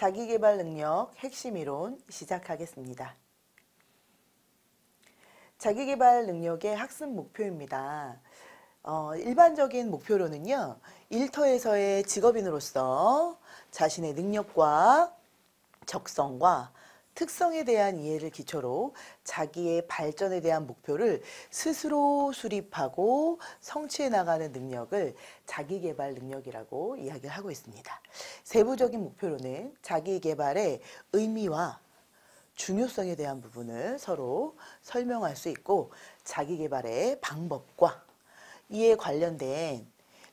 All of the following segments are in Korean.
자기개발 능력 핵심 이론 시작하겠습니다. 자기개발 능력의 학습 목표입니다. 어, 일반적인 목표로는요. 일터에서의 직업인으로서 자신의 능력과 적성과 특성에 대한 이해를 기초로 자기의 발전에 대한 목표를 스스로 수립하고 성취해 나가는 능력을 자기개발 능력이라고 이야기를 하고 있습니다. 세부적인 목표로는 자기개발의 의미와 중요성에 대한 부분을 서로 설명할 수 있고 자기개발의 방법과 이에 관련된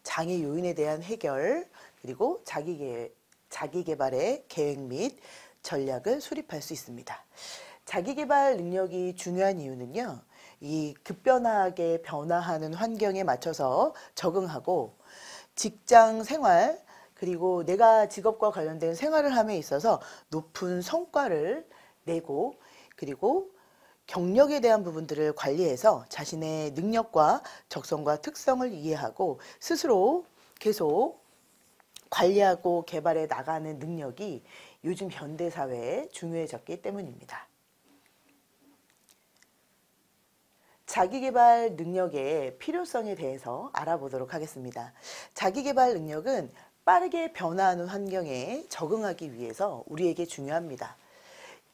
장애 요인에 대한 해결 그리고 자기 개, 자기 개발의 계획 및 전략을 수립할 수 있습니다. 자기개발 능력이 중요한 이유는요. 이 급변하게 변화하는 환경에 맞춰서 적응하고 직장 생활 그리고 내가 직업과 관련된 생활을 함에 있어서 높은 성과를 내고 그리고 경력에 대한 부분들을 관리해서 자신의 능력과 적성과 특성을 이해하고 스스로 계속 관리하고 개발해 나가는 능력이 요즘 현대 사회에 중요해졌기 때문입니다. 자기개발 능력의 필요성에 대해서 알아보도록 하겠습니다. 자기개발 능력은 빠르게 변화하는 환경에 적응하기 위해서 우리에게 중요합니다.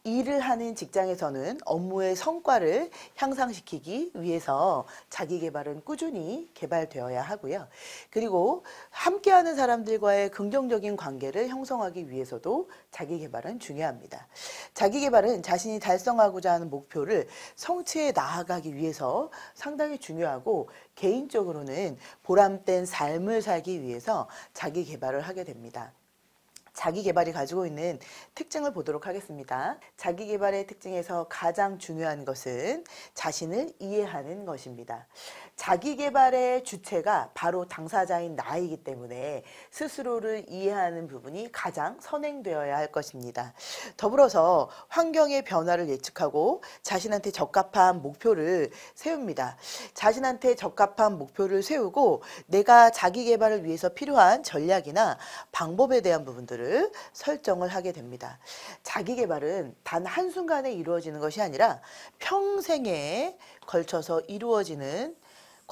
일을 하는 직장에서는 업무의 성과를 향상시키기 위해서 자기 개발은 꾸준히 개발되어야 하고요. 그리고 함께하는 사람들과의 긍정적인 관계를 형성하기 위해서도 자기 개발은 중요합니다. 자기 개발은 자신이 달성하고자 하는 목표를 성취해 나아가기 위해서 상당히 중요하고 개인적으로는 보람된 삶을 살기 위해서 자기 개발을 하게 됩니다. 자기개발이 가지고 있는 특징을 보도록 하겠습니다. 자기개발의 특징에서 가장 중요한 것은 자신을 이해하는 것입니다. 자기개발의 주체가 바로 당사자인 나이기 때문에 스스로를 이해하는 부분이 가장 선행되어야 할 것입니다. 더불어서 환경의 변화를 예측하고 자신한테 적합한 목표를 세웁니다. 자신한테 적합한 목표를 세우고 내가 자기개발을 위해서 필요한 전략이나 방법에 대한 부분들을 목표를 설정을 하게 됩니다. 자기 개발은 단 한순간에 이루어지는 것이 아니라 평생에 걸쳐서 이루어지는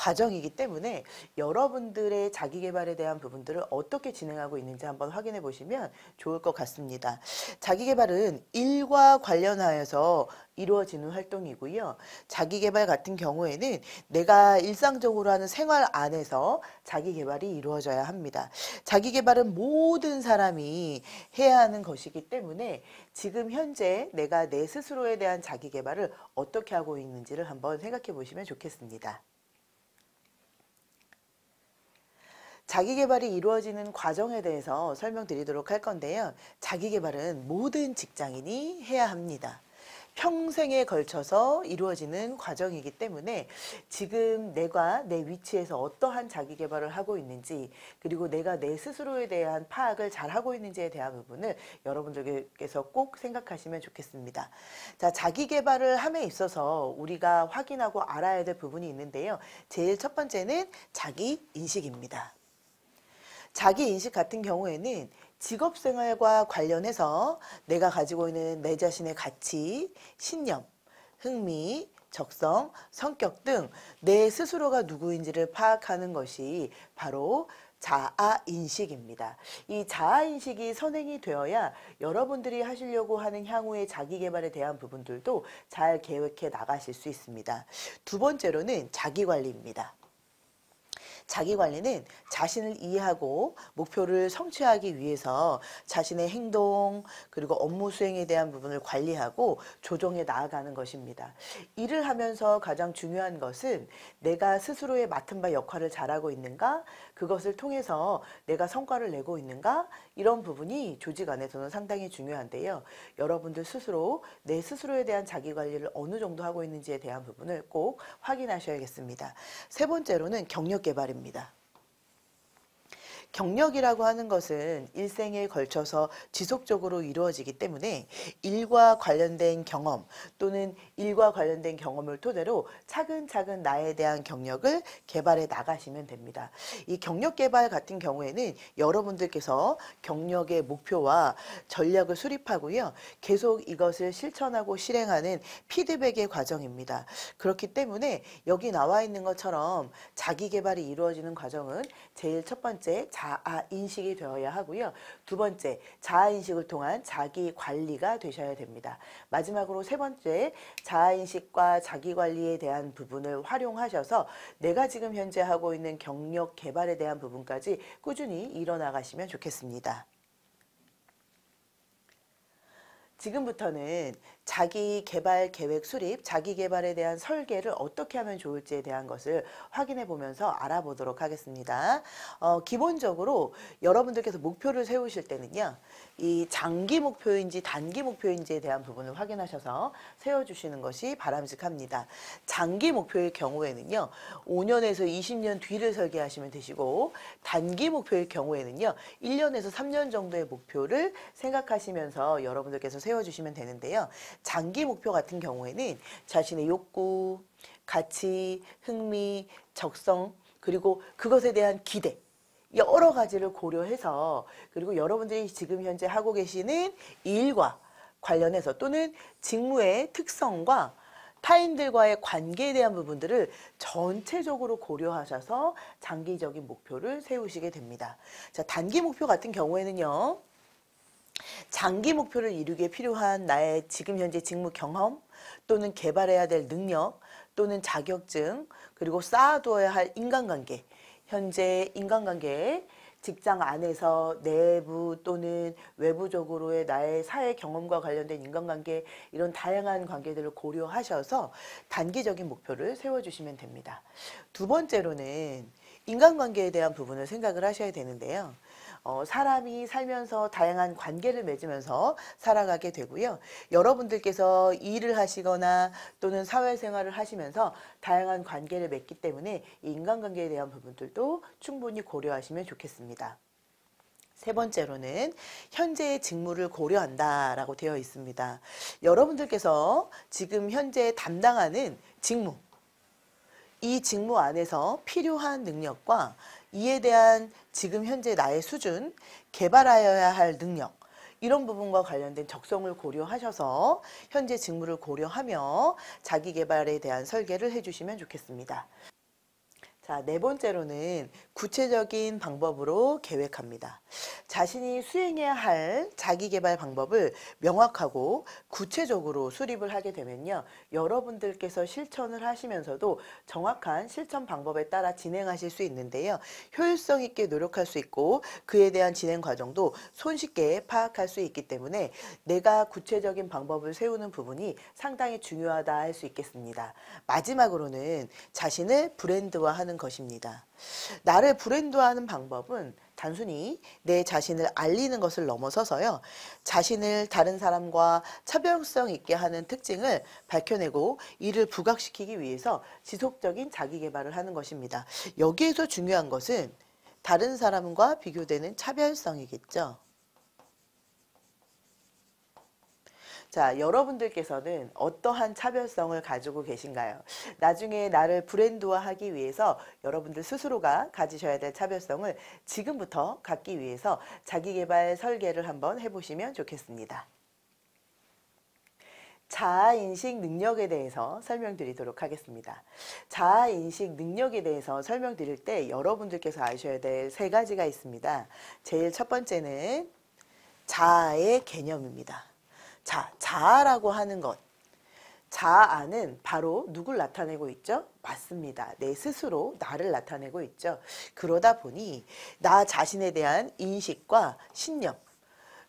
과정이기 때문에 여러분들의 자기 개발에 대한 부분들을 어떻게 진행하고 있는지 한번 확인해 보시면 좋을 것 같습니다. 자기 개발은 일과 관련하여서 이루어지는 활동이고요. 자기 개발 같은 경우에는 내가 일상적으로 하는 생활 안에서 자기 개발이 이루어져야 합니다. 자기 개발은 모든 사람이 해야 하는 것이기 때문에 지금 현재 내가 내 스스로에 대한 자기 개발을 어떻게 하고 있는지를 한번 생각해 보시면 좋겠습니다. 자기 개발이 이루어지는 과정에 대해서 설명드리도록 할 건데요. 자기 개발은 모든 직장인이 해야 합니다. 평생에 걸쳐서 이루어지는 과정이기 때문에 지금 내가 내 위치에서 어떠한 자기 개발을 하고 있는지 그리고 내가 내 스스로에 대한 파악을 잘 하고 있는지에 대한 부분을 여러분들께서 꼭 생각하시면 좋겠습니다. 자, 자기 개발을 함에 있어서 우리가 확인하고 알아야 될 부분이 있는데요. 제일 첫 번째는 자기 인식입니다. 자기 인식 같은 경우에는 직업 생활과 관련해서 내가 가지고 있는 내 자신의 가치, 신념, 흥미, 적성, 성격 등 내 스스로가 누구인지를 파악하는 것이 바로 자아인식입니다. 이 자아인식이 선행이 되어야 여러분들이 하시려고 하는 향후의 자기개발에 대한 부분들도 잘 계획해 나가실 수 있습니다. 두 번째로는 자기관리입니다. 자기 관리는 자신을 이해하고 목표를 성취하기 위해서 자신의 행동 그리고 업무 수행에 대한 부분을 관리하고 조정해 나아가는 것입니다. 일을 하면서 가장 중요한 것은 내가 스스로의 맡은 바 역할을 잘하고 있는가 그것을 통해서 내가 성과를 내고 있는가 이런 부분이 조직 안에서는 상당히 중요한데요. 여러분들 스스로 내 스스로에 대한 자기관리를 어느 정도 하고 있는지에 대한 부분을 꼭 확인하셔야겠습니다. 세 번째로는 경력 개발입니다. 경력이라고 하는 것은 일생에 걸쳐서 지속적으로 이루어지기 때문에 일과 관련된 경험 또는 일과 관련된 경험을 토대로 차근차근 나에 대한 경력을 개발해 나가시면 됩니다. 이 경력 개발 같은 경우에는 여러분들께서 경력의 목표와 전략을 수립하고요. 계속 이것을 실천하고 실행하는 피드백의 과정입니다. 그렇기 때문에 여기 나와 있는 것처럼 자기 개발이 이루어지는 과정은 제일 첫 번째 자아 인식이 되어야 하고요. 두 번째, 자아 인식을 통한 자기 관리가 되셔야 됩니다. 마지막으로 세 번째, 자아 인식과 자기 관리에 대한 부분을 활용하셔서 내가 지금 현재 하고 있는 경력 개발에 대한 부분까지 꾸준히 일어나가시면 좋겠습니다. 지금부터는 자기 개발 계획 수립, 자기 개발에 대한 설계를 어떻게 하면 좋을지에 대한 것을 확인해 보면서 알아보도록 하겠습니다. 어, 기본적으로 여러분들께서 목표를 세우실 때는요. 이 장기 목표인지 단기 목표인지에 대한 부분을 확인하셔서 세워주시는 것이 바람직합니다. 장기 목표의 경우에는요. 5년에서 20년 뒤를 설계하시면 되시고 단기 목표의 경우에는요. 1년에서 3년 정도의 목표를 생각하시면서 여러분들께서 세워주시면 되는데요. 장기 목표 같은 경우에는 자신의 욕구, 가치, 흥미, 적성 그리고 그것에 대한 기대 여러 가지를 고려해서 그리고 여러분들이 지금 현재 하고 계시는 일과 관련해서 또는 직무의 특성과 타인들과의 관계에 대한 부분들을 전체적으로 고려하셔서 장기적인 목표를 세우시게 됩니다. 자, 단기 목표 같은 경우에는요. 장기 목표를 이루기에 필요한 나의 지금 현재 직무 경험 또는 개발해야 될 능력 또는 자격증 그리고 쌓아두어야 할 인간관계 현재 인간관계 직장 안에서 내부 또는 외부적으로의 나의 사회 경험과 관련된 인간관계 이런 다양한 관계들을 고려하셔서 단기적인 목표를 세워주시면 됩니다. 두 번째로는 인간관계에 대한 부분을 생각을 하셔야 되는데요. 어, 사람이 살면서 다양한 관계를 맺으면서 살아가게 되고요. 여러분들께서 일을 하시거나 또는 사회생활을 하시면서 다양한 관계를 맺기 때문에 인간관계에 대한 부분들도 충분히 고려하시면 좋겠습니다. 세 번째로는 현재의 직무를 고려한다라고 되어 있습니다. 여러분들께서 지금 현재 담당하는 직무, 이 직무 안에서 필요한 능력과 이에 대한 지금 현재 나의 수준, 개발하여야 할 능력, 이런 부분과 관련된 적성을 고려하셔서 현재 직무를 고려하며 자기 개발에 대한 설계를 해주시면 좋겠습니다. 자, 네 번째로는 구체적인 방법으로 계획합니다. 자신이 수행해야 할 자기개발 방법을 명확하고 구체적으로 수립을 하게 되면요. 여러분들께서 실천을 하시면서도 정확한 실천 방법에 따라 진행하실 수 있는데요. 효율성 있게 노력할 수 있고 그에 대한 진행 과정도 손쉽게 파악할 수 있기 때문에 내가 구체적인 방법을 세우는 부분이 상당히 중요하다 할 수 있겠습니다. 마지막으로는 자신을 브랜드화하는 것입니다. 나를 브랜드화하는 방법은 단순히 내 자신을 알리는 것을 넘어서서요. 자신을 다른 사람과 차별성 있게 하는 특징을 밝혀내고 이를 부각시키기 위해서 지속적인 자기 개발을 하는 것입니다. 여기에서 중요한 것은 다른 사람과 비교되는 차별성이겠죠. 자, 여러분들께서는 어떠한 차별성을 가지고 계신가요? 나중에 나를 브랜드화하기 위해서 여러분들 스스로가 가지셔야 될 차별성을 지금부터 갖기 위해서 자기개발 설계를 한번 해보시면 좋겠습니다. 자아인식 능력에 대해서 설명드리도록 하겠습니다. 자아인식 능력에 대해서 설명드릴 때 여러분들께서 아셔야 될 세 가지가 있습니다. 제일 첫 번째는 자아의 개념입니다. 자, 자아라고 하는 것. 자아는 바로 누굴 나타내고 있죠? 맞습니다. 내 스스로 나를 나타내고 있죠. 그러다 보니 나 자신에 대한 인식과 신념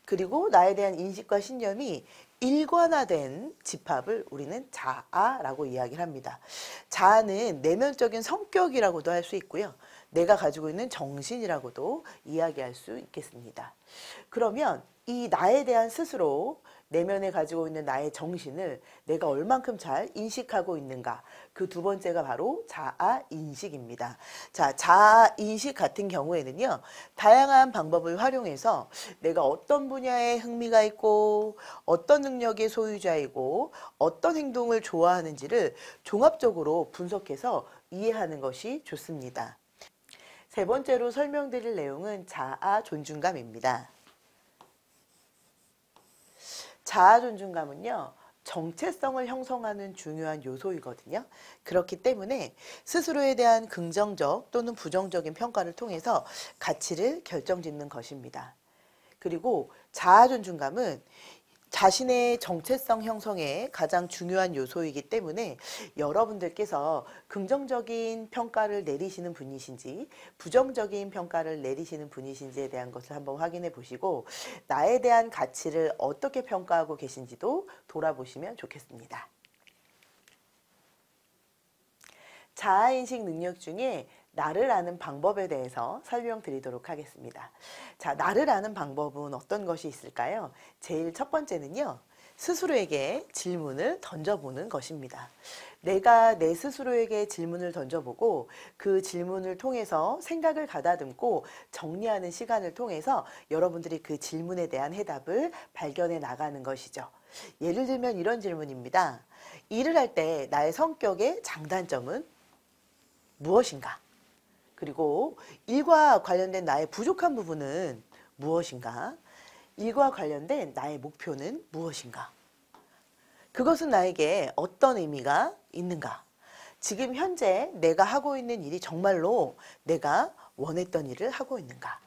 그리고 나에 대한 인식과 신념이 일관화된 집합을 우리는 자아라고 이야기를 합니다. 자아는 내면적인 성격이라고도 할 수 있고요. 내가 가지고 있는 정신이라고도 이야기할 수 있겠습니다. 그러면 이 나에 대한 스스로 내면에 가지고 있는 나의 정신을 내가 얼만큼 잘 인식하고 있는가 그 두 번째가 바로 자아인식입니다. 자, 자아인식 같은 경우에는요. 다양한 방법을 활용해서 내가 어떤 분야에 흥미가 있고 어떤 능력의 소유자이고 어떤 행동을 좋아하는지를 종합적으로 분석해서 이해하는 것이 좋습니다. 세 번째로 설명드릴 내용은 자아 존중감입니다. 자아 존중감은요. 정체성을 형성하는 중요한 요소이거든요. 그렇기 때문에 스스로에 대한 긍정적 또는 부정적인 평가를 통해서 가치를 결정짓는 것입니다. 그리고 자아 존중감은 자신의 정체성 형성에 가장 중요한 요소이기 때문에 여러분들께서 긍정적인 평가를 내리시는 분이신지 부정적인 평가를 내리시는 분이신지에 대한 것을 한번 확인해 보시고 나에 대한 가치를 어떻게 평가하고 계신지도 돌아보시면 좋겠습니다. 자아인식 능력 중에 나를 아는 방법에 대해서 설명드리도록 하겠습니다. 자, 나를 아는 방법은 어떤 것이 있을까요? 제일 첫 번째는요. 스스로에게 질문을 던져보는 것입니다. 내가 내 스스로에게 질문을 던져보고 그 질문을 통해서 생각을 가다듬고 정리하는 시간을 통해서 여러분들이 그 질문에 대한 해답을 발견해 나가는 것이죠. 예를 들면 이런 질문입니다. 일을 할 때 나의 성격의 장단점은 무엇인가? 그리고 일과 관련된 나의 부족한 부분은 무엇인가? 일과 관련된 나의 목표는 무엇인가? 그것은 나에게 어떤 의미가 있는가? 지금 현재 내가 하고 있는 일이 정말로 내가 원했던 일을 하고 있는가?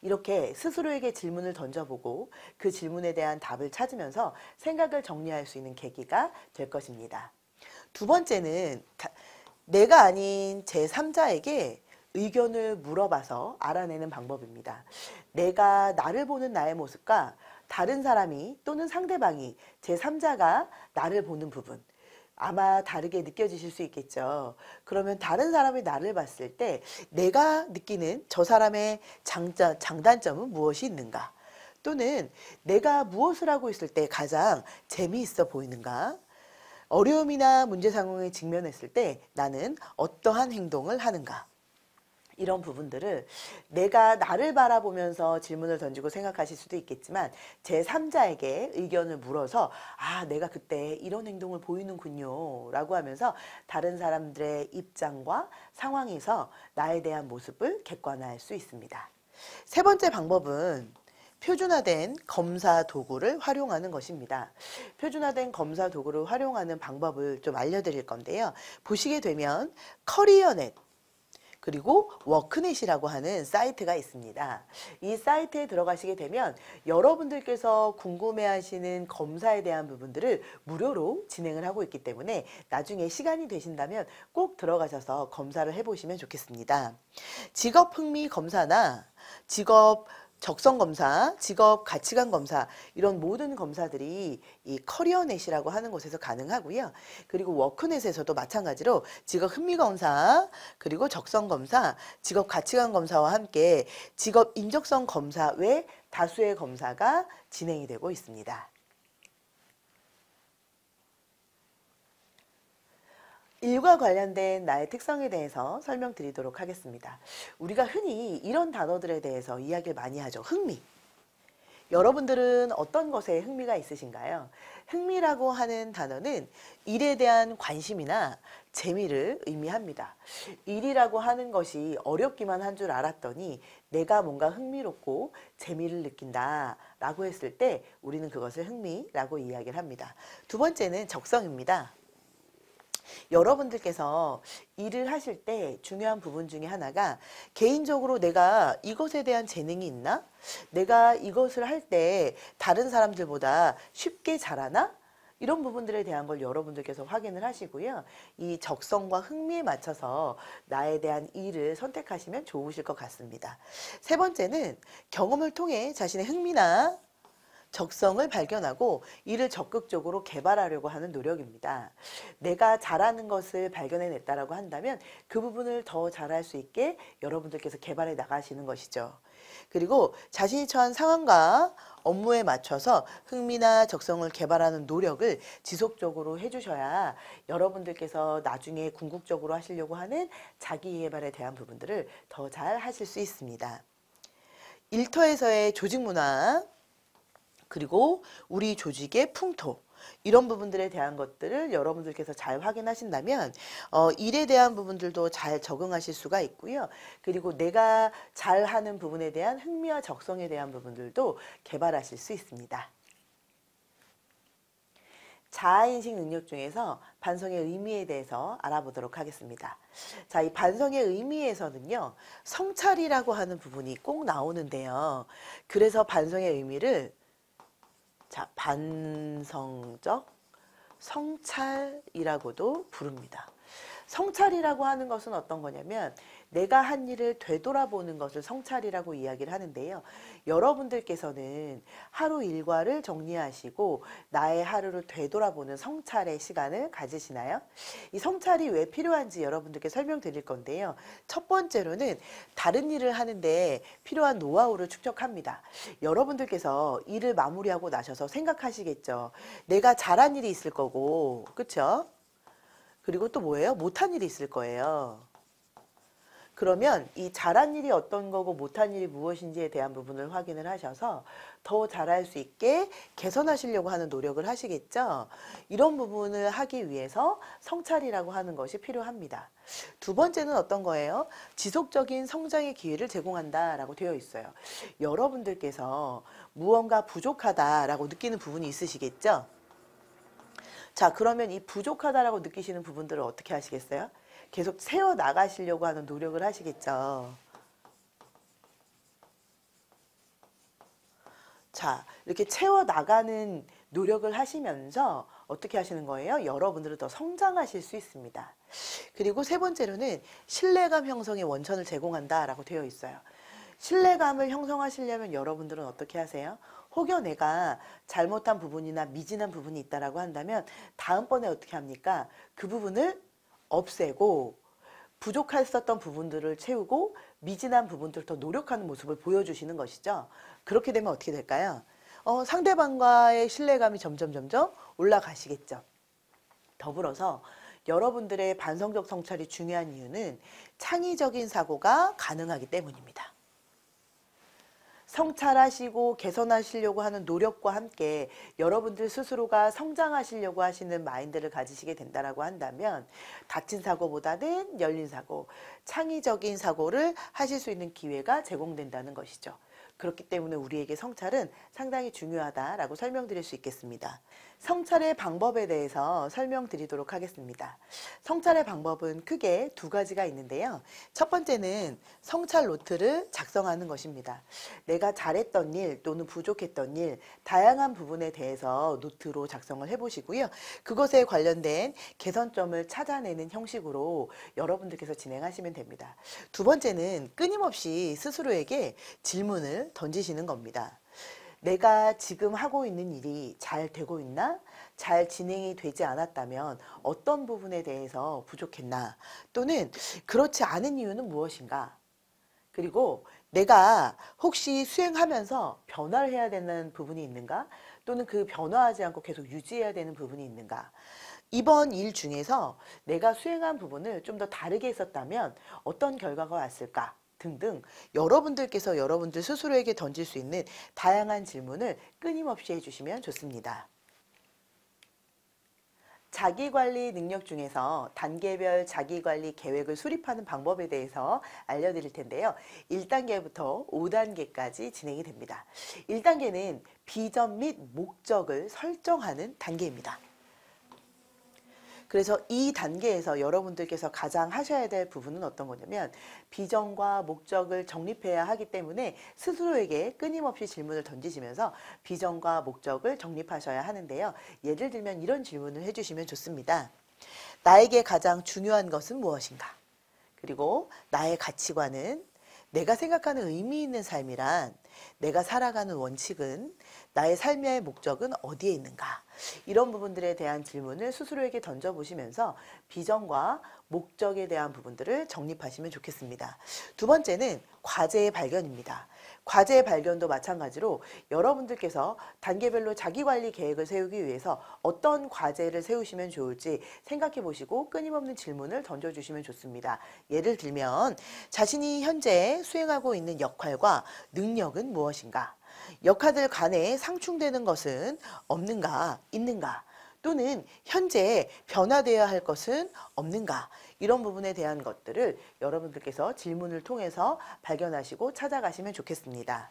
이렇게 스스로에게 질문을 던져보고 그 질문에 대한 답을 찾으면서 생각을 정리할 수 있는 계기가 될 것입니다. 두 번째는 내가 아닌 제3자에게 의견을 물어봐서 알아내는 방법입니다. 내가 나를 보는 나의 모습과 다른 사람이 또는 상대방이 제3자가 나를 보는 부분 아마 다르게 느껴지실 수 있겠죠. 그러면 다른 사람이 나를 봤을 때 내가 느끼는 저 사람의 장점, 장단점은 무엇이 있는가? 또는 내가 무엇을 하고 있을 때 가장 재미있어 보이는가? 어려움이나 문제 상황에 직면했을 때 나는 어떠한 행동을 하는가? 이런 부분들을 내가 나를 바라보면서 질문을 던지고 생각하실 수도 있겠지만 제3자에게 의견을 물어서 아 내가 그때 이런 행동을 보이는군요 라고 하면서 다른 사람들의 입장과 상황에서 나에 대한 모습을 객관화할 수 있습니다. 세 번째 방법은 표준화된 검사 도구를 활용하는 것입니다. 표준화된 검사 도구를 활용하는 방법을 좀 알려드릴 건데요. 보시게 되면 커리어넷 그리고 워크넷이라고 하는 사이트가 있습니다. 이 사이트에 들어가시게 되면 여러분들께서 궁금해하시는 검사에 대한 부분들을 무료로 진행을 하고 있기 때문에 나중에 시간이 되신다면 꼭 들어가셔서 검사를 해보시면 좋겠습니다. 직업 흥미 검사나 직업 적성 검사, 직업 가치관 검사 이런 모든 검사들이 이 커리어넷이라고 하는 곳에서 가능하고요. 그리고 워크넷에서도 마찬가지로 직업 흥미 검사, 그리고 적성 검사, 직업 가치관 검사와 함께 직업 인적성 검사 외 다수의 검사가 진행이 되고 있습니다. 일과 관련된 나의 특성에 대해서 설명드리도록 하겠습니다. 우리가 흔히 이런 단어들에 대해서 이야기를 많이 하죠. 흥미. 여러분들은 어떤 것에 흥미가 있으신가요? 흥미라고 하는 단어는 일에 대한 관심이나 재미를 의미합니다. 일이라고 하는 것이 어렵기만 한 줄 알았더니 내가 뭔가 흥미롭고 재미를 느낀다 라고 했을 때 우리는 그것을 흥미라고 이야기를 합니다. 두 번째는 적성입니다. 여러분들께서 일을 하실 때 중요한 부분 중에 하나가 개인적으로 내가 이것에 대한 재능이 있나? 내가 이것을 할 때 다른 사람들보다 쉽게 잘하나? 이런 부분들에 대한 걸 여러분들께서 확인을 하시고요. 이 적성과 흥미에 맞춰서 나에 대한 일을 선택하시면 좋으실 것 같습니다. 세 번째는 경험을 통해 자신의 흥미나 적성을 발견하고 이를 적극적으로 개발하려고 하는 노력입니다. 내가 잘하는 것을 발견해냈다라고 한다면 그 부분을 더 잘할 수 있게 여러분들께서 개발해 나가시는 것이죠. 그리고 자신이 처한 상황과 업무에 맞춰서 흥미나 적성을 개발하는 노력을 지속적으로 해주셔야 여러분들께서 나중에 궁극적으로 하시려고 하는 자기개발에 대한 부분들을 더 잘 하실 수 있습니다. 일터에서의 조직 문화 그리고 우리 조직의 풍토 이런 부분들에 대한 것들을 여러분들께서 잘 확인하신다면 어, 일에 대한 부분들도 잘 적응하실 수가 있고요. 그리고 내가 잘하는 부분에 대한 흥미와 적성에 대한 부분들도 개발하실 수 있습니다. 자아인식 능력 중에서 반성의 의미에 대해서 알아보도록 하겠습니다. 자, 이 반성의 의미에서는요, 성찰이라고 하는 부분이 꼭 나오는데요. 그래서 반성의 의미를 자, 반성적 성찰이라고도 부릅니다. 성찰이라고 하는 것은 어떤 거냐면 내가 한 일을 되돌아보는 것을 성찰이라고 이야기를 하는데요. 여러분들께서는 하루 일과를 정리하시고 나의 하루를 되돌아보는 성찰의 시간을 가지시나요? 이 성찰이 왜 필요한지 여러분들께 설명드릴 건데요. 첫 번째로는 다른 일을 하는데 필요한 노하우를 축적합니다. 여러분들께서 일을 마무리하고 나셔서 생각하시겠죠. 내가 잘한 일이 있을 거고, 그렇죠? 그리고 또 뭐예요? 못한 일이 있을 거예요. 그러면 이 잘한 일이 어떤 거고 못한 일이 무엇인지에 대한 부분을 확인을 하셔서 더 잘할 수 있게 개선하시려고 하는 노력을 하시겠죠. 이런 부분을 하기 위해서 성찰이라고 하는 것이 필요합니다. 두 번째는 어떤 거예요? 지속적인 성장의 기회를 제공한다라고 되어 있어요. 여러분들께서 무언가 부족하다라고 느끼는 부분이 있으시겠죠? 자 그러면 이 부족하다라고 느끼시는 부분들을 어떻게 하시겠어요? 계속 세워 나가시려고 하는 노력을 하시겠죠. 자, 이렇게 채워 나가는 노력을 하시면서 어떻게 하시는 거예요? 여러분들은 더 성장하실 수 있습니다. 그리고 세 번째로는 신뢰감 형성의 원천을 제공한다라고 되어 있어요. 신뢰감을 형성하시려면 여러분들은 어떻게 하세요? 혹여 내가 잘못한 부분이나 미진한 부분이 있다라고 한다면 다음번에 어떻게 합니까? 그 부분을 없애고 부족했었던 부분들을 채우고 미진한 부분들 더 노력하는 모습을 보여주시는 것이죠. 그렇게 되면 어떻게 될까요? 어, 상대방과의 신뢰감이 점점 점점 올라가시겠죠. 더불어서 여러분들의 반성적 성찰이 중요한 이유는 창의적인 사고가 가능하기 때문입니다. 성찰하시고 개선하시려고 하는 노력과 함께 여러분들 스스로가 성장하시려고 하시는 마인드를 가지시게 된다라고 한다면 닫힌 사고보다는 열린 사고, 창의적인 사고를 하실 수 있는 기회가 제공된다는 것이죠. 그렇기 때문에 우리에게 성찰은 상당히 중요하다라고 설명드릴 수 있겠습니다. 성찰의 방법에 대해서 설명드리도록 하겠습니다. 성찰의 방법은 크게 두 가지가 있는데요. 첫 번째는 성찰 노트를 작성하는 것입니다. 내가 잘했던 일 또는 부족했던 일, 다양한 부분에 대해서 노트로 작성을 해보시고요. 그것에 관련된 개선점을 찾아내는 형식으로 여러분들께서 진행하시면 됩니다. 두 번째는 끊임없이 스스로에게 질문을 던지시는 겁니다. 내가 지금 하고 있는 일이 잘 되고 있나? 잘 진행이 되지 않았다면 어떤 부분에 대해서 부족했나? 또는 그렇지 않은 이유는 무엇인가? 그리고 내가 혹시 수행하면서 변화를 해야 되는 부분이 있는가? 또는 그 변화하지 않고 계속 유지해야 되는 부분이 있는가? 이번 일 중에서 내가 수행한 부분을 좀 더 다르게 했었다면 어떤 결과가 왔을까? 등등 여러분들께서 여러분들 스스로에게 던질 수 있는 다양한 질문을 끊임없이 해주시면 좋습니다. 자기관리 능력 중에서 단계별 자기관리 계획을 수립하는 방법에 대해서 알려드릴 텐데요. 1단계부터 5단계까지 진행이 됩니다. 1단계는 비전 및 목적을 설정하는 단계입니다. 그래서 이 단계에서 여러분들께서 가장 하셔야 될 부분은 어떤 거냐면 비전과 목적을 정립해야 하기 때문에 스스로에게 끊임없이 질문을 던지시면서 비전과 목적을 정립하셔야 하는데요. 예를 들면 이런 질문을 해주시면 좋습니다. 나에게 가장 중요한 것은 무엇인가? 그리고 나의 가치관은 내가 생각하는 의미 있는 삶이란 내가 살아가는 원칙은 나의 삶의 목적은 어디에 있는가? 이런 부분들에 대한 질문을 스스로에게 던져보시면서 비전과 목적에 대한 부분들을 정립하시면 좋겠습니다. 두 번째는 과제의 발견입니다. 과제의 발견도 마찬가지로 여러분들께서 단계별로 자기관리 계획을 세우기 위해서 어떤 과제를 세우시면 좋을지 생각해 보시고 끊임없는 질문을 던져주시면 좋습니다. 예를 들면 자신이 현재 수행하고 있는 역할과 능력은 무엇인가? 역할들 간에 상충되는 것은 없는가 있는가 또는 현재 변화되어야 할 것은 없는가 이런 부분에 대한 것들을 여러분들께서 질문을 통해서 발견하시고 찾아가시면 좋겠습니다.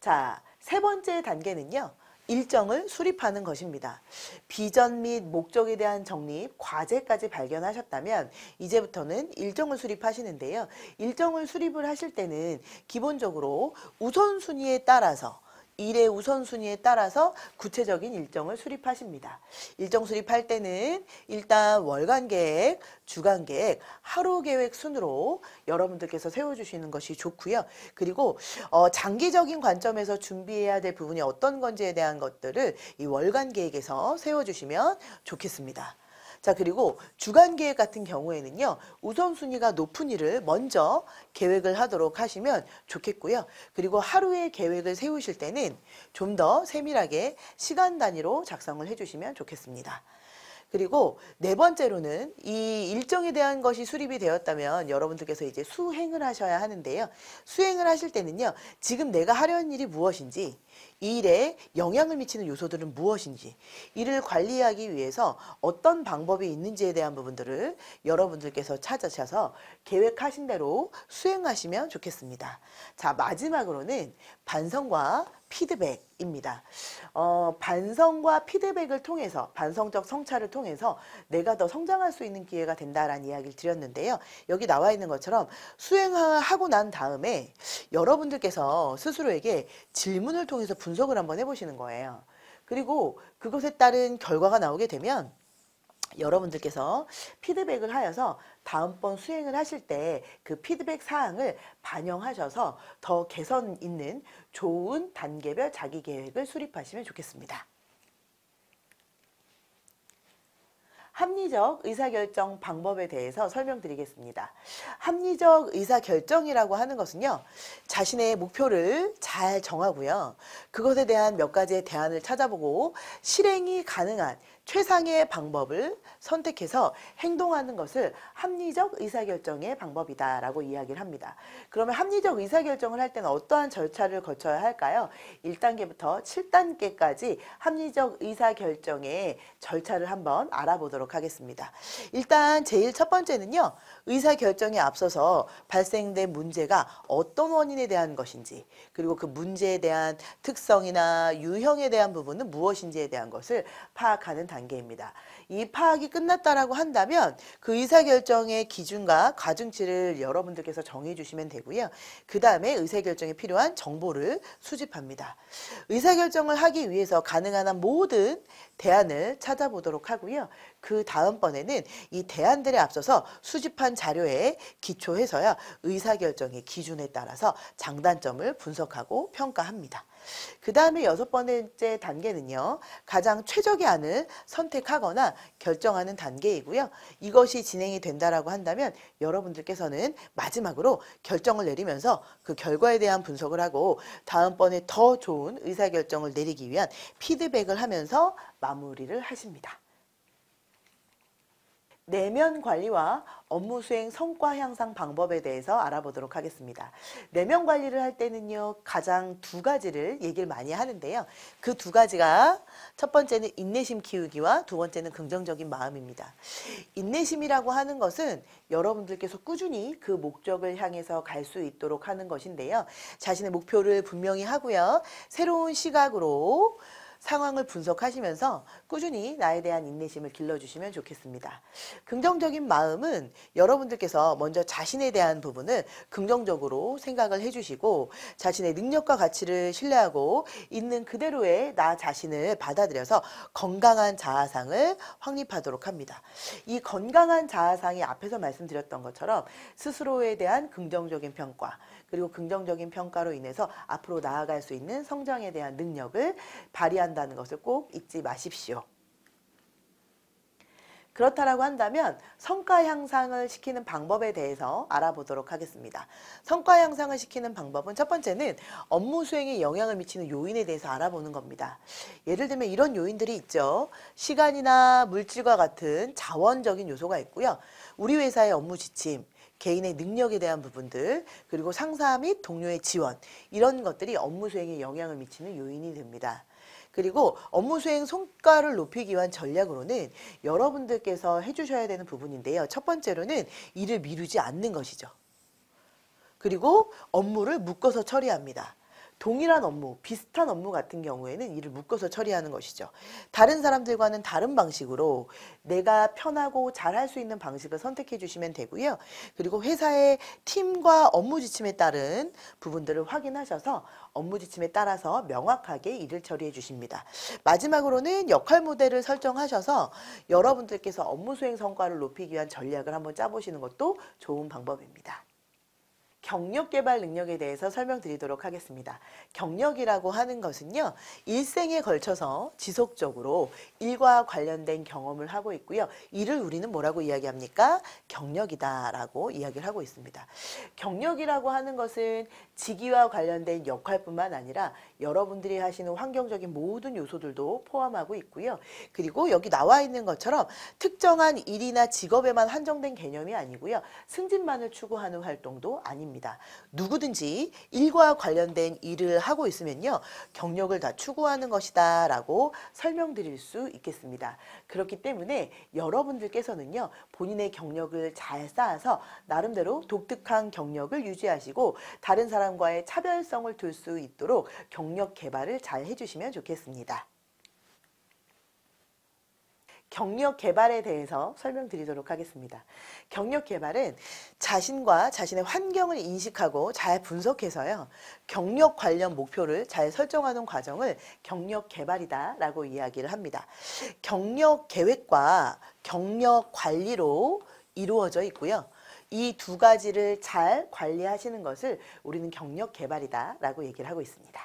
자, 세 번째 단계는요. 일정을 수립하는 것입니다. 비전 및 목적에 대한 정립, 과제까지 발견하셨다면 이제부터는 일정을 수립하시는데요. 일정을 수립을 하실 때는 기본적으로 우선순위에 따라서 일의 우선순위에 따라서 구체적인 일정을 수립하십니다. 일정 수립할 때는 일단 월간 계획, 주간 계획, 하루 계획 순으로 여러분들께서 세워주시는 것이 좋고요. 그리고 어, 장기적인 관점에서 준비해야 될 부분이 어떤 건지에 대한 것들을 이 월간 계획에서 세워주시면 좋겠습니다. 자 그리고 주간 계획 같은 경우에는요. 우선순위가 높은 일을 먼저 계획을 하도록 하시면 좋겠고요. 그리고 하루의 계획을 세우실 때는 좀 더 세밀하게 시간 단위로 작성을 해주시면 좋겠습니다. 그리고 네 번째로는 이 일정에 대한 것이 수립이 되었다면 여러분들께서 이제 수행을 하셔야 하는데요. 수행을 하실 때는요. 지금 내가 하려는 일이 무엇인지 이 일에 영향을 미치는 요소들은 무엇인지 이를 관리하기 위해서 어떤 방법이 있는지에 대한 부분들을 여러분들께서 찾으셔서 계획하신 대로 수행하시면 좋겠습니다. 자 마지막으로는 반성과 피드백입니다. 어, 반성과 피드백을 통해서 반성적 성찰을 통해서 내가 더 성장할 수 있는 기회가 된다라는 이야기를 드렸는데요. 여기 나와 있는 것처럼 수행하고 난 다음에 여러분들께서 스스로에게 질문을 통해서 분석을 한번 해보시는 거예요. 그리고 그것에 따른 결과가 나오게 되면 여러분들께서 피드백을 하여서 다음번 수행을 하실 때 그 피드백 사항을 반영하셔서 더 개선 있는 좋은 단계별 자기 계획을 수립하시면 좋겠습니다. 합리적 의사결정 방법에 대해서 설명드리겠습니다. 합리적 의사결정이라고 하는 것은요. 자신의 목표를 잘 정하고요. 그것에 대한 몇 가지의 대안을 찾아보고 실행이 가능한 최상의 방법을 선택해서 행동하는 것을 합리적 의사결정의 방법이다라고 이야기를 합니다. 그러면 합리적 의사결정을 할 때는 어떠한 절차를 거쳐야 할까요? 1단계부터 7단계까지 합리적 의사결정의 절차를 한번 알아보도록 보도록 하겠습니다. 일단 제일 첫 번째는요. 의사결정에 앞서서 발생된 문제가 어떤 원인에 대한 것인지 그리고 그 문제에 대한 특성이나 유형에 대한 부분은 무엇인지에 대한 것을 파악하는 단계입니다. 이 파악이 끝났다라고 한다면 그 의사결정의 기준과 과중치를 여러분들께서 정해 주시면 되고요. 그 다음에 의사결정에 필요한 정보를 수집합니다. 의사결정을 하기 위해서 가능한 모든 대안을 찾아보도록 하고요. 그 다음번에는 이 대안들에 앞서서 수집한 자료에 기초해서야 의사결정의 기준에 따라서 장단점을 분석하고 평가합니다. 그 다음에 여섯 번째 단계는요. 가장 최적의 안을 선택하거나 결정하는 단계이고요. 이것이 진행이 된다라고 한다면 여러분들께서는 마지막으로 결정을 내리면서 그 결과에 대한 분석을 하고 다음번에 더 좋은 의사결정을 내리기 위한 피드백을 하면서 마무리를 하십니다. 내면 관리와 업무 수행 성과 향상 방법에 대해서 알아보도록 하겠습니다. 내면 관리를 할 때는요. 가장 두 가지를 얘기를 많이 하는데요. 그 두 가지가 첫 번째는 인내심 키우기와 두 번째는 긍정적인 마음입니다. 인내심이라고 하는 것은 여러분들께서 꾸준히 그 목적을 향해서 갈 수 있도록 하는 것인데요. 자신의 목표를 분명히 하고요. 새로운 시각으로 상황을 분석하시면서 꾸준히 나에 대한 인내심을 길러주시면 좋겠습니다. 긍정적인 마음은 여러분들께서 먼저 자신에 대한 부분을 긍정적으로 생각을 해주시고 자신의 능력과 가치를 신뢰하고 있는 그대로의 나 자신을 받아들여서 건강한 자아상을 확립하도록 합니다. 이 건강한 자아상이 앞에서 말씀드렸던 것처럼 스스로에 대한 긍정적인 평가 그리고 긍정적인 평가로 인해서 앞으로 나아갈 수 있는 성장에 대한 능력을 발휘하는 한다는 것을 꼭 잊지 마십시오. 그렇다라고 한다면 성과 향상을 시키는 방법에 대해서 알아보도록 하겠습니다. 성과 향상을 시키는 방법은 첫 번째는 업무 수행에 영향을 미치는 요인에 대해서 알아보는 겁니다. 예를 들면 이런 요인들이 있죠. 시간이나 물질과 같은 자원적인 요소가 있고요. 우리 회사의 업무 지침, 개인의 능력에 대한 부분들 그리고 상사 및 동료의 지원 이런 것들이 업무 수행에 영향을 미치는 요인이 됩니다. 그리고 업무 수행 성과를 높이기 위한 전략으로는 여러분들께서 해주셔야 되는 부분인데요. 첫 번째로는 일을 미루지 않는 것이죠. 그리고 업무를 묶어서 처리합니다. 동일한 업무, 비슷한 업무 같은 경우에는 일을 묶어서 처리하는 것이죠. 다른 사람들과는 다른 방식으로 내가 편하고 잘할 수 있는 방식을 선택해 주시면 되고요. 그리고 회사의 팀과 업무 지침에 따른 부분들을 확인하셔서 업무 지침에 따라서 명확하게 일을 처리해 주십니다. 마지막으로는 역할 모델을 설정하셔서 여러분들께서 업무 수행 성과를 높이기 위한 전략을 한번 짜보시는 것도 좋은 방법입니다. 경력 개발 능력에 대해서 설명드리도록 하겠습니다. 경력이라고 하는 것은요. 일생에 걸쳐서 지속적으로 일과 관련된 경험을 하고 있고요. 이를 우리는 뭐라고 이야기합니까? 경력이다라고 이야기를 하고 있습니다. 경력이라고 하는 것은 직위와 관련된 역할뿐만 아니라 여러분들이 하시는 환경적인 모든 요소들도 포함하고 있고요. 그리고 여기 나와 있는 것처럼 특정한 일이나 직업에만 한정된 개념이 아니고요. 승진만을 추구하는 활동도 아닙니다. 아닙니다. 누구든지 일과 관련된 일을 하고 있으면요. 경력을 다 추구하는 것이다 라고 설명드릴 수 있겠습니다. 그렇기 때문에 여러분들께서는요. 본인의 경력을 잘 쌓아서 나름대로 독특한 경력을 유지하시고 다른 사람과의 차별성을 둘 수 있도록 경력 개발을 잘 해주시면 좋겠습니다. 경력 개발에 대해서 설명드리도록 하겠습니다. 경력 개발은 자신과 자신의 환경을 인식하고 잘 분석해서요. 경력 관련 목표를 잘 설정하는 과정을 경력 개발이다라고 이야기를 합니다. 경력 계획과 경력 관리로 이루어져 있고요. 이 두 가지를 잘 관리하시는 것을 우리는 경력 개발이다라고 얘기를 하고 있습니다.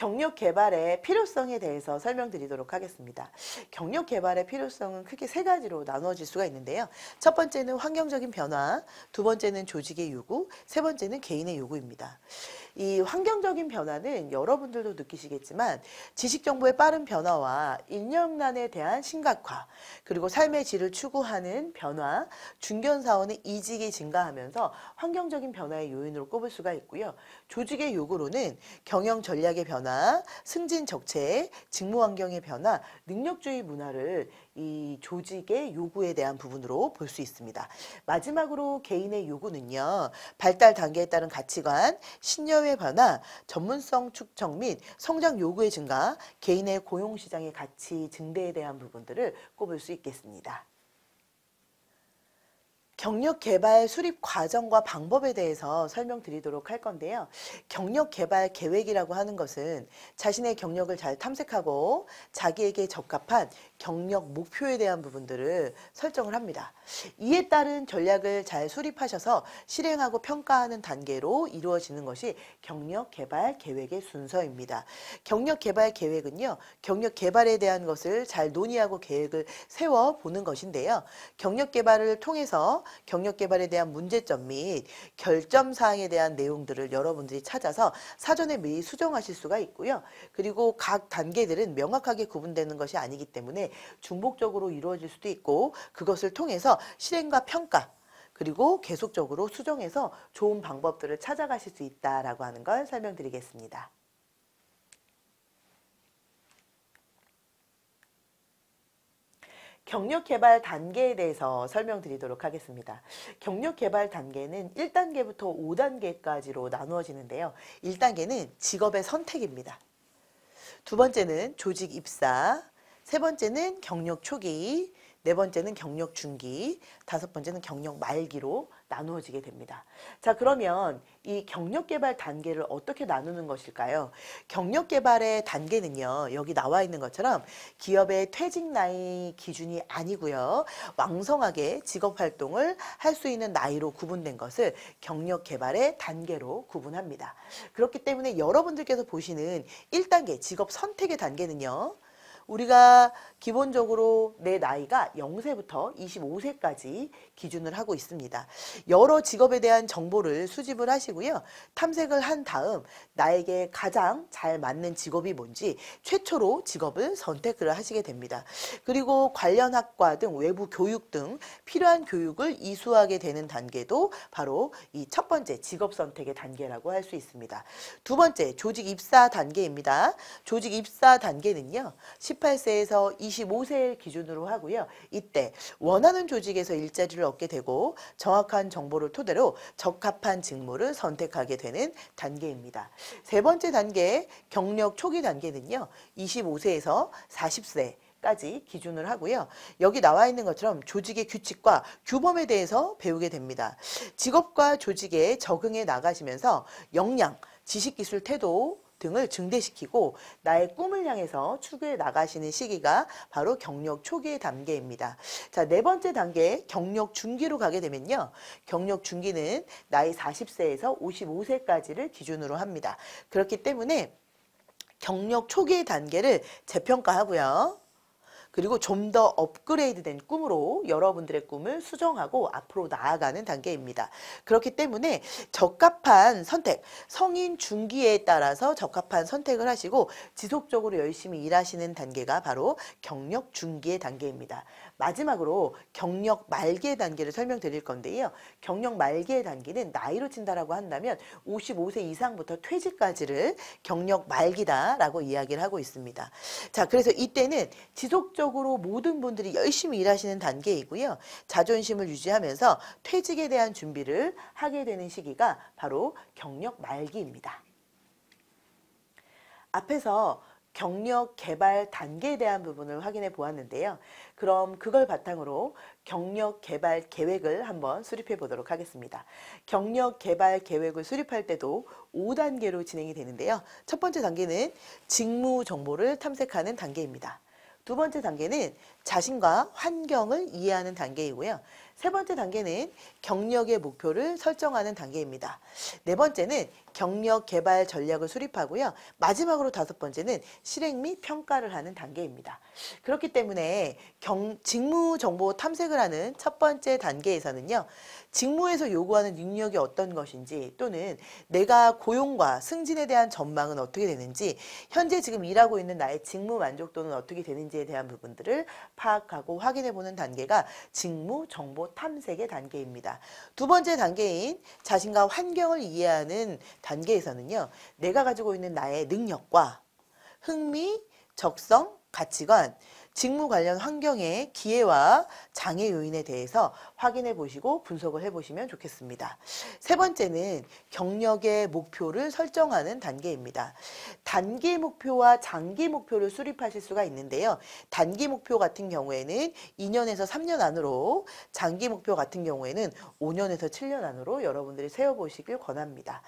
경력 개발의 필요성에 대해서 설명드리도록 하겠습니다. 경력 개발의 필요성은 크게 세 가지로 나눠질 수가 있는데요. 첫 번째는 환경적인 변화, 두 번째는 조직의 요구, 세 번째는 개인의 요구입니다. 이 환경적인 변화는 여러분들도 느끼시겠지만 지식 정보의 빠른 변화와 인력난에 대한 심각화 그리고 삶의 질을 추구하는 변화 중견 사원의 이직이 증가하면서 환경적인 변화의 요인으로 꼽을 수가 있고요. 조직의 요구로는 경영 전략의 변화, 승진 적체, 직무 환경의 변화, 능력주의 문화를 이 조직의 요구에 대한 부분으로 볼 수 있습니다. 마지막으로 개인의 요구는요. 발달 단계에 따른 가치관, 신념의 변화, 전문성 축적 및 성장 요구의 증가, 개인의 고용시장의 가치 증대에 대한 부분들을 꼽을 수 있겠습니다. 경력 개발 수립 과정과 방법에 대해서 설명드리도록 할 건데요. 경력 개발 계획이라고 하는 것은 자신의 경력을 잘 탐색하고 자기에게 적합한 경력 목표에 대한 부분들을 설정을 합니다. 이에 따른 전략을 잘 수립하셔서 실행하고 평가하는 단계로 이루어지는 것이 경력 개발 계획의 순서입니다. 경력 개발 계획은요. 경력 개발에 대한 것을 잘 논의하고 계획을 세워 보는 것인데요. 경력 개발을 통해서 경력 개발에 대한 문제점 및 결점 사항에 대한 내용들을 여러분들이 찾아서 사전에 미리 수정하실 수가 있고요. 그리고 각 단계들은 명확하게 구분되는 것이 아니기 때문에 중복적으로 이루어질 수도 있고 그것을 통해서 실행과 평가 그리고 계속적으로 수정해서 좋은 방법들을 찾아가실 수 있다라고 하는 걸 설명드리겠습니다. 경력 개발 단계에 대해서 설명드리도록 하겠습니다. 경력 개발 단계는 1단계부터 5단계까지로 나누어지는데요. 1단계는 직업의 선택입니다. 두 번째는 조직 입사, 세 번째는 경력 초기, 네 번째는 경력 중기, 다섯 번째는 경력 말기로 나누어지게 됩니다. 자 그러면 이 경력 개발 단계를 어떻게 나누는 것일까요? 경력 개발의 단계는요. 여기 나와 있는 것처럼 기업의 퇴직 나이 기준이 아니고요. 왕성하게 직업 활동을 할 수 있는 나이로 구분된 것을 경력 개발의 단계로 구분합니다. 그렇기 때문에 여러분들께서 보시는 1단계 직업 선택의 단계는요. 우리가 기본적으로 내 나이가 0세부터 25세까지 기준을 하고 있습니다. 여러 직업에 대한 정보를 수집을 하시고요. 탐색을 한 다음 나에게 가장 잘 맞는 직업이 뭔지 최초로 직업을 선택을 하시게 됩니다. 그리고 관련 학과 등 외부 교육 등 필요한 교육을 이수하게 되는 단계도 바로 이 첫 번째 직업 선택의 단계라고 할 수 있습니다. 두 번째 조직 입사 단계입니다. 조직 입사 단계는요. 18세에서 25세 기준으로 하고요. 이때 원하는 조직에서 일자리를 얻게 되고 정확한 정보를 토대로 적합한 직무를 선택하게 되는 단계입니다. 세 번째 단계 경력 초기 단계는요. 25세에서 40세 까지 기준을 하고요. 여기 나와 있는 것처럼 조직의 규칙과 규범에 대해서 배우게 됩니다. 직업과 조직에 적응해 나가시면서 역량, 지식기술 태도, 등을 증대시키고 나의 꿈을 향해서 추구해 나가시는 시기가 바로 경력 초기 의 단계입니다. 자, 네 번째 단계 경력 중기로 가게 되면요. 경력 중기는 나이 40세에서 55세까지를 기준으로 합니다. 그렇기 때문에 경력 초기 의 단계를 재평가하고요. 그리고 좀 더 업그레이드된 꿈으로 여러분들의 꿈을 수정하고 앞으로 나아가는 단계입니다. 그렇기 때문에 적합한 선택, 성인 중기에 따라서 적합한 선택을 하시고 지속적으로 열심히 일하시는 단계가 바로 경력 중기의 단계입니다. 마지막으로 경력 말기의 단계를 설명드릴 건데요. 경력 말기의 단계는 나이로 친다라고 한다면 55세 이상부터 퇴직까지를 경력 말기다라고 이야기를 하고 있습니다. 자, 그래서 이때는 지속적으로 모든 분들이 열심히 일하시는 단계이고요. 자존심을 유지하면서 퇴직에 대한 준비를 하게 되는 시기가 바로 경력 말기입니다. 앞에서 경력 개발 단계에 대한 부분을 확인해 보았는데요. 그럼 그걸 바탕으로 경력 개발 계획을 한번 수립해 보도록 하겠습니다. 경력 개발 계획을 수립할 때도 5단계로 진행이 되는데요. 첫 번째 단계는 직무 정보를 탐색하는 단계입니다. 두 번째 단계는 자신과 환경을 이해하는 단계이고요. 세 번째 단계는 경력의 목표를 설정하는 단계입니다. 네 번째는 경력 개발 전략을 수립하고요. 마지막으로 다섯 번째는 실행 및 평가를 하는 단계입니다. 그렇기 때문에 경, 직무 정보 탐색을 하는 첫 번째 단계에서는요. 직무에서 요구하는 능력이 어떤 것인지 또는 내가 고용과 승진에 대한 전망은 어떻게 되는지 현재 지금 일하고 있는 나의 직무 만족도는 어떻게 되는지에 대한 부분들을 파악하고 확인해 보는 단계가 직무 정보 탐색의 단계입니다. 두 번째 단계인 자신과 환경을 이해하는 단계에서는요. 내가 가지고 있는 나의 능력과 흥미, 적성, 가치관 직무 관련 환경의 기회와 장애 요인에 대해서 확인해 보시고 분석을 해 보시면 좋겠습니다. 세 번째는 경력의 목표를 설정하는 단계입니다. 단기 목표와 장기 목표를 수립하실 수가 있는데요. 단기 목표 같은 경우에는 2년에서 3년 안으로 장기 목표 같은 경우에는 5년에서 7년 안으로 여러분들이 세워보시길 권합니다.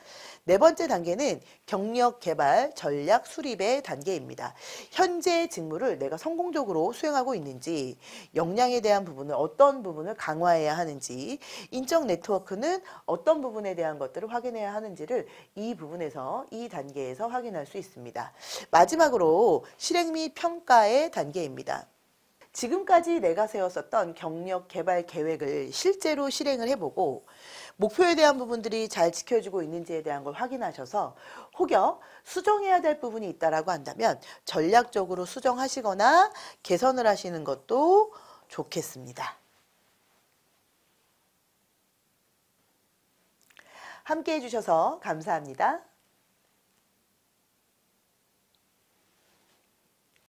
네 번째 단계는 경력 개발 전략 수립의 단계입니다. 현재 직무를 내가 성공적으로 효과적으로 수행하고 있는지 역량에 대한 부분을 어떤 부분을 강화해야 하는지 인적 네트워크는 어떤 부분에 대한 것들을 확인해야 하는지를 이 부분에서 이 단계에서 확인할 수 있습니다. 마지막으로 실행 및 평가의 단계입니다. 지금까지 내가 세웠었던 경력 개발 계획을 실제로 실행을 해보고 목표에 대한 부분들이 잘 지켜지고 있는지에 대한 걸 확인하셔서 혹여 수정해야 될 부분이 있다라고 한다면 전략적으로 수정하시거나 개선을 하시는 것도 좋겠습니다. 함께 해주셔서 감사합니다.